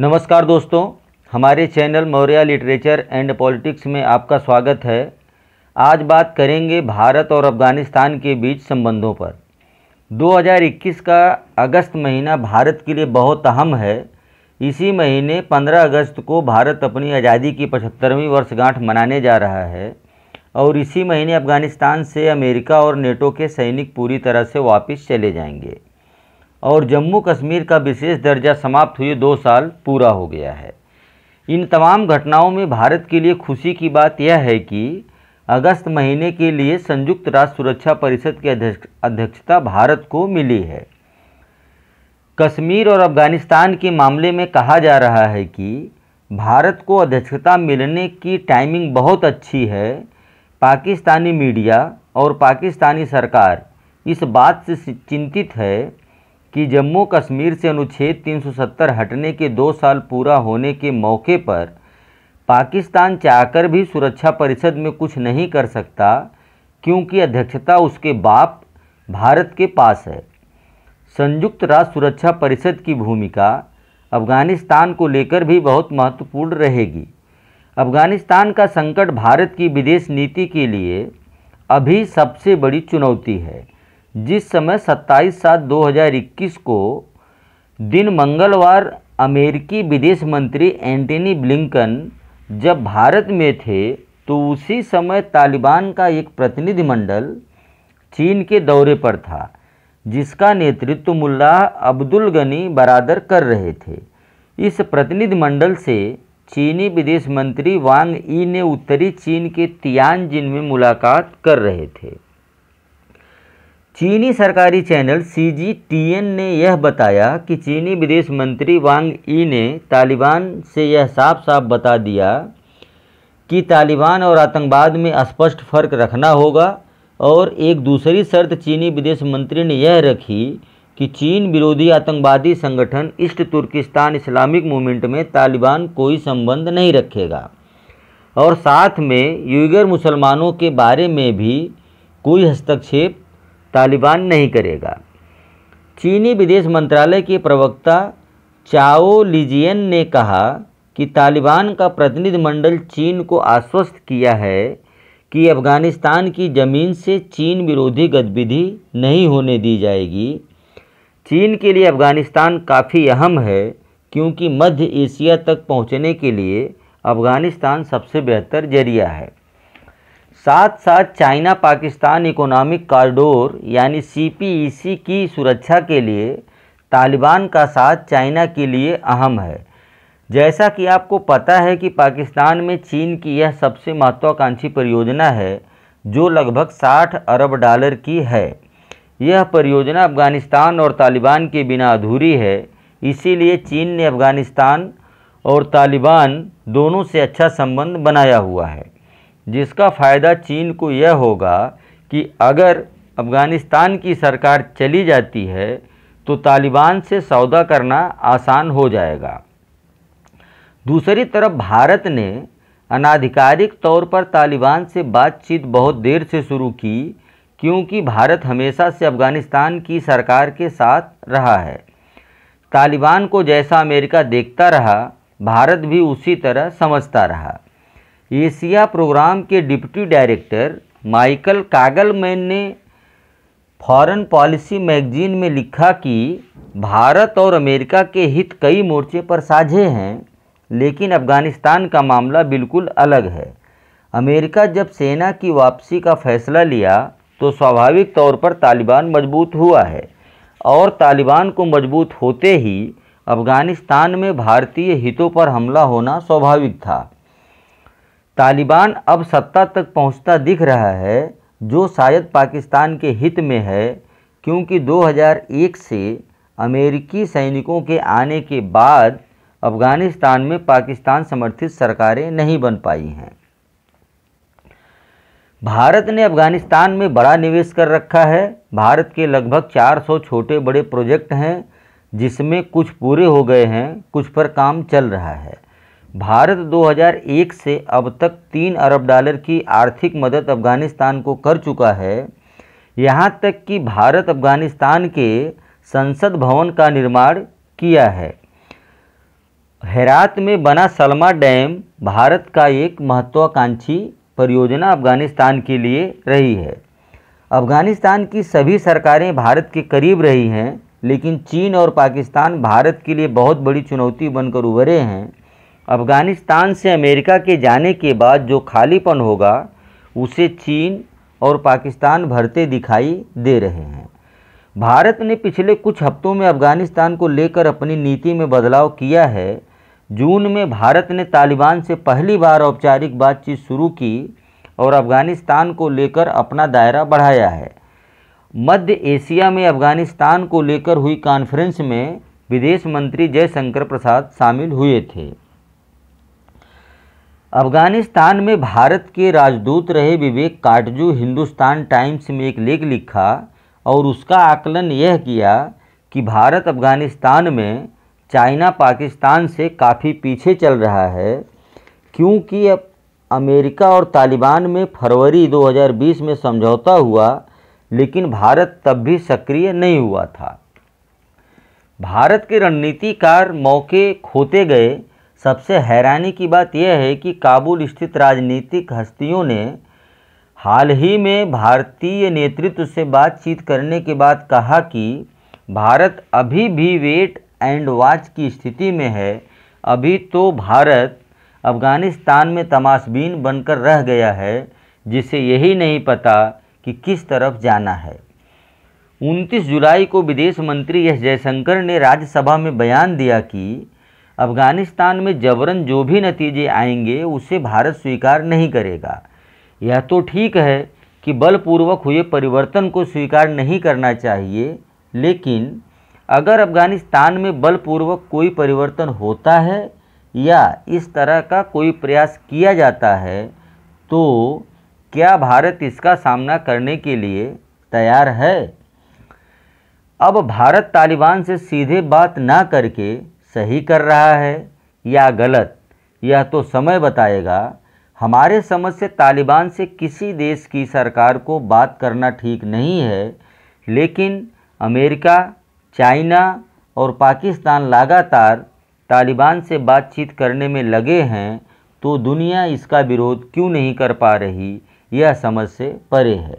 नमस्कार दोस्तों हमारे channel Maurya literature and politics में आपका स्वागत है आज बात करेंगे भारत और अफ़गानिस्तान के बीच संबंधों पर 2021 का अगस्त महीना भारत के लिए बहुत अहम है इसी महीने 15 अगस्त को भारत अपनी आज़ादी की पचहत्तरवीं वर्षगांठ मनाने जा रहा है और इसी महीने अफ़गानिस्तान से अमेरिका और नेटो के सैनिक पूरी तरह से वापस चले जाएंगे और जम्मू कश्मीर का विशेष दर्जा समाप्त हुए दो साल पूरा हो गया है इन तमाम घटनाओं में भारत के लिए खुशी की बात यह है कि अगस्त महीने के लिए संयुक्त राष्ट्र सुरक्षा परिषद की अध्यक्षता भारत को मिली है कश्मीर और अफगानिस्तान के मामले में कहा जा रहा है कि भारत को अध्यक्षता मिलने की टाइमिंग बहुत अच्छी है पाकिस्तानी मीडिया और पाकिस्तानी सरकार इस बात से चिंतित है कि जम्मू कश्मीर से अनुच्छेद 370 हटने के दो साल पूरा होने के मौके पर पाकिस्तान चाहकर भी सुरक्षा परिषद में कुछ नहीं कर सकता क्योंकि अध्यक्षता उसके बाप भारत के पास है संयुक्त राष्ट्र सुरक्षा परिषद की भूमिका अफगानिस्तान को लेकर भी बहुत महत्वपूर्ण रहेगी अफगानिस्तान का संकट भारत की विदेश नीति के लिए अभी सबसे बड़ी चुनौती है जिस समय 27 सात 2021 को दिन मंगलवार अमेरिकी विदेश मंत्री एंटनी ब्लिंकन जब भारत में थे तो उसी समय तालिबान का एक प्रतिनिधिमंडल चीन के दौरे पर था जिसका नेतृत्व मुल्ला अब्दुल गनी बरादर कर रहे थे इस प्रतिनिधिमंडल से चीनी विदेश मंत्री वांग ई ने उत्तरी चीन के तियान जिन में मुलाकात कर रहे थे चीनी सरकारी चैनल सीजीटीएन ने यह बताया कि चीनी विदेश मंत्री वांग ई ने तालिबान से यह साफ साफ बता दिया कि तालिबान और आतंकवाद में स्पष्ट फर्क रखना होगा और एक दूसरी शर्त चीनी विदेश मंत्री ने यह रखी कि चीन विरोधी आतंकवादी संगठन ईस्ट तुर्किस्तान इस्लामिक मूवमेंट में तालिबान कोई संबंध नहीं रखेगा और साथ में यूगर मुसलमानों के बारे में भी कोई हस्तक्षेप तालिबान नहीं करेगा चीनी विदेश मंत्रालय के प्रवक्ता चाओ लिजियन ने कहा कि तालिबान का प्रतिनिधिमंडल चीन को आश्वस्त किया है कि अफगानिस्तान की ज़मीन से चीन विरोधी गतिविधि नहीं होने दी जाएगी चीन के लिए अफगानिस्तान काफ़ी अहम है क्योंकि मध्य एशिया तक पहुंचने के लिए अफगानिस्तान सबसे बेहतर जरिया है साथ साथ चाइना पाकिस्तान इकोनॉमिक कॉरिडोर यानी सीपीईसी e की सुरक्षा के लिए तालिबान का साथ चाइना के लिए अहम है जैसा कि आपको पता है कि पाकिस्तान में चीन की यह सबसे महत्वाकांक्षी परियोजना है जो लगभग 60 अरब डॉलर की है यह परियोजना अफ़गानिस्तान और तालिबान के बिना अधूरी है इसीलिए चीन ने अफ़गानिस्तान और तालिबान दोनों से अच्छा संबंध बनाया हुआ है जिसका फ़ायदा चीन को यह होगा कि अगर अफ़गानिस्तान की सरकार चली जाती है तो तालिबान से सौदा करना आसान हो जाएगा दूसरी तरफ भारत ने अनाधिकारिक तौर पर तालिबान से बातचीत बहुत देर से शुरू की क्योंकि भारत हमेशा से अफ़गानिस्तान की सरकार के साथ रहा है तालिबान को जैसा अमेरिका देखता रहा भारत भी उसी तरह समझता रहा एशिया प्रोग्राम के डिप्टी डायरेक्टर माइकल कागलमैन ने फॉरेन पॉलिसी मैगजीन में लिखा कि भारत और अमेरिका के हित कई मोर्चे पर साझे हैं लेकिन अफगानिस्तान का मामला बिल्कुल अलग है अमेरिका जब सेना की वापसी का फैसला लिया तो स्वाभाविक तौर पर तालिबान मजबूत हुआ है और तालिबान को मजबूत होते ही अफगानिस्तान में भारतीय हितों पर हमला होना स्वाभाविक था तालिबान अब सत्ता तक पहुंचता दिख रहा है जो शायद पाकिस्तान के हित में है क्योंकि 2001 से अमेरिकी सैनिकों के आने के बाद अफ़गानिस्तान में पाकिस्तान समर्थित सरकारें नहीं बन पाई हैं भारत ने अफ़गानिस्तान में बड़ा निवेश कर रखा है भारत के लगभग 400 छोटे बड़े प्रोजेक्ट हैं जिसमें कुछ पूरे हो गए हैं कुछ पर काम चल रहा है भारत 2001 से अब तक तीन अरब डॉलर की आर्थिक मदद अफगानिस्तान को कर चुका है यहाँ तक कि भारत अफगानिस्तान के संसद भवन का निर्माण किया है हेरात में बना सलमा डैम भारत का एक महत्वाकांक्षी परियोजना अफगानिस्तान के लिए रही है अफगानिस्तान की सभी सरकारें भारत के करीब रही हैं लेकिन चीन और पाकिस्तान भारत के लिए बहुत बड़ी चुनौती बनकर उभरे हैं अफ़गानिस्तान से अमेरिका के जाने के बाद जो खालीपन होगा उसे चीन और पाकिस्तान भरते दिखाई दे रहे हैं भारत ने पिछले कुछ हफ्तों में अफ़गानिस्तान को लेकर अपनी नीति में बदलाव किया है जून में भारत ने तालिबान से पहली बार औपचारिक बातचीत शुरू की और अफ़गानिस्तान को लेकर अपना दायरा बढ़ाया है मध्य एशिया में अफ़गानिस्तान को लेकर हुई कॉन्फ्रेंस में विदेश मंत्री जयशंकर प्रसाद शामिल हुए थे अफगानिस्तान में भारत के राजदूत रहे विवेक काटजू हिंदुस्तान टाइम्स में एक लेख लिखा और उसका आकलन यह किया कि भारत अफगानिस्तान में चाइना पाकिस्तान से काफ़ी पीछे चल रहा है क्योंकि अब अमेरिका और तालिबान में फरवरी 2020 में समझौता हुआ लेकिन भारत तब भी सक्रिय नहीं हुआ था भारत के रणनीतिकार मौके खोते गए सबसे हैरानी की बात यह है कि काबुल स्थित राजनीतिक हस्तियों ने हाल ही में भारतीय नेतृत्व से बातचीत करने के बाद कहा कि भारत अभी भी वेट एंड वॉच की स्थिति में है अभी तो भारत अफगानिस्तान में तमाशबीन बनकर रह गया है जिसे यही नहीं पता कि किस तरफ जाना है 29 जुलाई को विदेश मंत्री एस जयशंकर ने राज्यसभा में बयान दिया कि अफगानिस्तान में जबरन जो भी नतीजे आएंगे उसे भारत स्वीकार नहीं करेगा यह तो ठीक है कि बलपूर्वक हुए परिवर्तन को स्वीकार नहीं करना चाहिए लेकिन अगर अफगानिस्तान में बलपूर्वक कोई परिवर्तन होता है या इस तरह का कोई प्रयास किया जाता है तो क्या भारत इसका सामना करने के लिए तैयार है अब भारत तालिबान से सीधे बात ना करके सही कर रहा है या गलत यह तो समय बताएगा हमारे समझ से तालिबान से किसी देश की सरकार को बात करना ठीक नहीं है लेकिन अमेरिका चाइना और पाकिस्तान लगातार तालिबान से बातचीत करने में लगे हैं तो दुनिया इसका विरोध क्यों नहीं कर पा रही यह समझ से परे है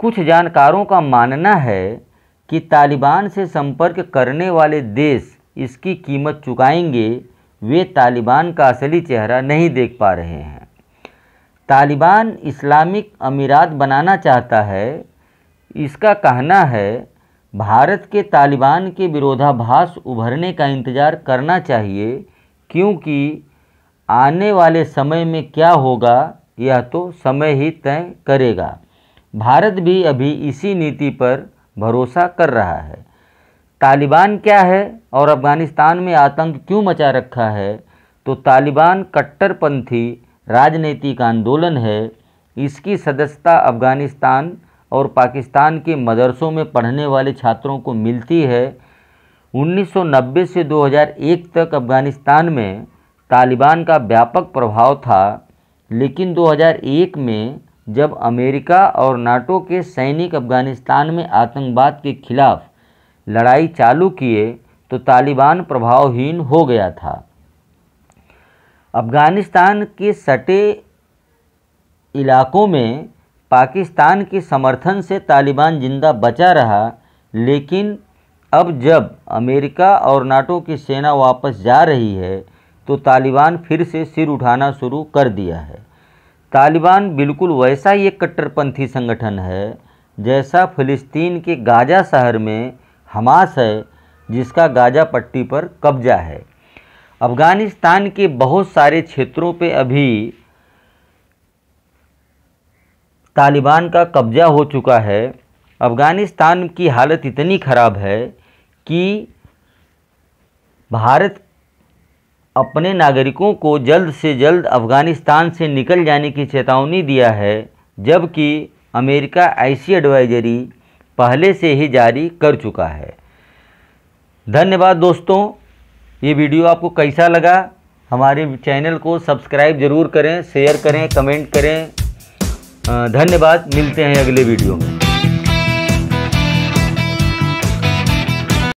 कुछ जानकारों का मानना है कि तालिबान से संपर्क करने वाले देश इसकी कीमत चुकाएंगे वे तालिबान का असली चेहरा नहीं देख पा रहे हैं तालिबान इस्लामिक अमीरात बनाना चाहता है इसका कहना है भारत के तालिबान के विरोधाभास उभरने का इंतज़ार करना चाहिए क्योंकि आने वाले समय में क्या होगा यह तो समय ही तय करेगा भारत भी अभी इसी नीति पर भरोसा कर रहा है तालिबान क्या है और अफ़गानिस्तान में आतंक क्यों मचा रखा है तो तालिबान कट्टरपंथी राजनीतिक आंदोलन है इसकी सदस्यता अफ़गानिस्तान और पाकिस्तान के मदरसों में पढ़ने वाले छात्रों को मिलती है 1990 से 2001 तक अफ़गानिस्तान में तालिबान का व्यापक प्रभाव था लेकिन 2001 में जब अमेरिका और नाटो के सैनिक अफ़गानिस्तान में आतंकवाद के खिलाफ लड़ाई चालू किए तो तालिबान प्रभावहीन हो गया था अफ़गानिस्तान के सटे इलाकों में पाकिस्तान के समर्थन से तालिबान जिंदा बचा रहा लेकिन अब जब अमेरिका और नाटो की सेना वापस जा रही है तो तालिबान फिर से सिर उठाना शुरू कर दिया है तालिबान बिल्कुल वैसा ही एक कट्टरपंथी संगठन है जैसा फ़िलिस्तीन के गाजा शहर में हमास है जिसका गाजा पट्टी पर कब्जा है अफ़गानिस्तान के बहुत सारे क्षेत्रों पे अभी तालिबान का कब्जा हो चुका है अफ़गानिस्तान की हालत इतनी ख़राब है कि भारत अपने नागरिकों को जल्द से जल्द अफ़गानिस्तान से निकल जाने की चेतावनी दिया है जबकि अमेरिका ऐसी एडवाइजरी पहले से ही जारी कर चुका है धन्यवाद दोस्तों ये वीडियो आपको कैसा लगा हमारे चैनल को सब्सक्राइब ज़रूर करें शेयर करें कमेंट करें धन्यवाद मिलते हैं अगले वीडियो में